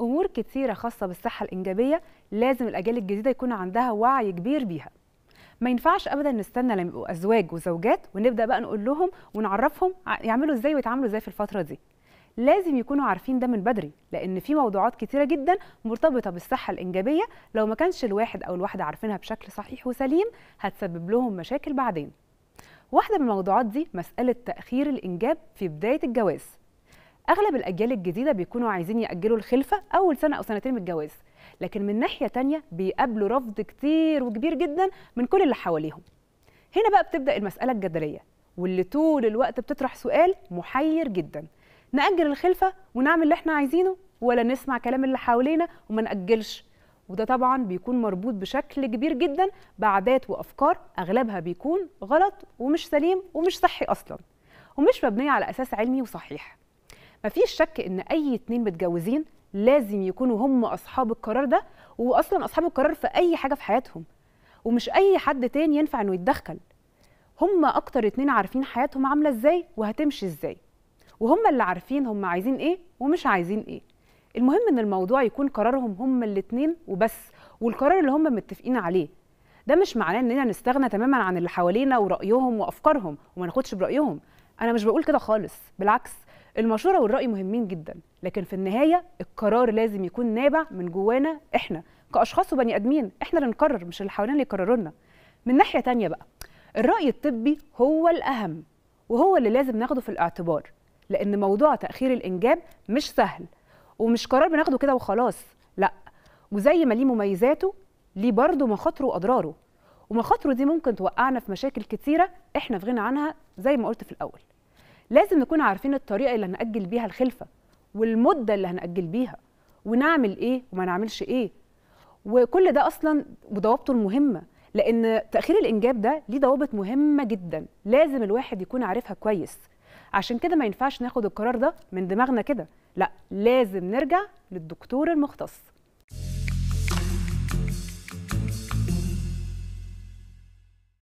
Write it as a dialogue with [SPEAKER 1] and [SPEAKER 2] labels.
[SPEAKER 1] امور كتيره خاصه بالصحه الانجابيه لازم الاجيال الجديده يكون عندها وعي كبير بيها ما ينفعش ابدا نستنى لما يبقوا ازواج وزوجات ونبدا بقى نقول لهم ونعرفهم يعملوا ازاي ويتعاملوا ازاي في الفتره دي لازم يكونوا عارفين ده من بدري لان في موضوعات كتيره جدا مرتبطه بالصحه الانجابيه لو ما كانش الواحد او الواحده عارفينها بشكل صحيح وسليم هتسبب لهم مشاكل بعدين واحده من الموضوعات دي مساله تاخير الانجاب في بدايه الجواز اغلب الاجيال الجديده بيكونوا عايزين ياجلوا الخلفه اول سنه او سنتين من الجواز لكن من ناحيه تانية بيقابلوا رفض كتير وكبير جدا من كل اللي حواليهم هنا بقى بتبدا المساله الجدليه واللي طول الوقت بتطرح سؤال محير جدا نأجل الخلفة ونعمل اللي احنا عايزينه ولا نسمع كلام اللي حوالينا وما نأجلش وده طبعا بيكون مربوط بشكل كبير جدا بعادات وأفكار أغلبها بيكون غلط ومش سليم ومش صحي أصلا ومش مبنية على أساس علمي وصحيح مفيش شك إن أي اتنين متجوزين لازم يكونوا هم أصحاب القرار ده وأصلا أصحاب القرار في أي حاجة في حياتهم ومش أي حد تاني ينفع إنه يتدخل هم أكتر اتنين عارفين حياتهم عاملة إزاي وهتمشي إزاي وهم اللي عارفين هم عايزين ايه ومش عايزين ايه المهم ان الموضوع يكون قرارهم هم الاتنين وبس والقرار اللي هم متفقين عليه ده مش معناه اننا نستغنى تماما عن اللي حوالينا ورايهم وافكارهم وما ناخدش برايهم انا مش بقول كده خالص بالعكس المشوره والراي مهمين جدا لكن في النهايه القرار لازم يكون نابع من جوانا احنا كاشخاص وبني ادمين احنا اللي نقرر مش اللي حوالينا اللي يقرروا لنا من ناحيه تانية بقى الراي الطبي هو الاهم وهو اللي لازم ناخده في الاعتبار لان موضوع تاخير الانجاب مش سهل ومش قرار بناخده كده وخلاص لا وزي ما ليه مميزاته ليه برضه مخاطره واضراره ومخاطره دي ممكن توقعنا في مشاكل كتيره احنا في غنى عنها زي ما قلت في الاول لازم نكون عارفين الطريقه اللي هنأجل بيها الخلفه والمده اللي هنأجل بيها ونعمل ايه وما نعملش ايه وكل ده اصلا وضوابطه المهمه لان تاخير الانجاب ده ليه ضوابط مهمه جدا لازم الواحد يكون عارفها كويس عشان كده ما ينفعش ناخد القرار ده من دماغنا كده لا لازم نرجع للدكتور المختص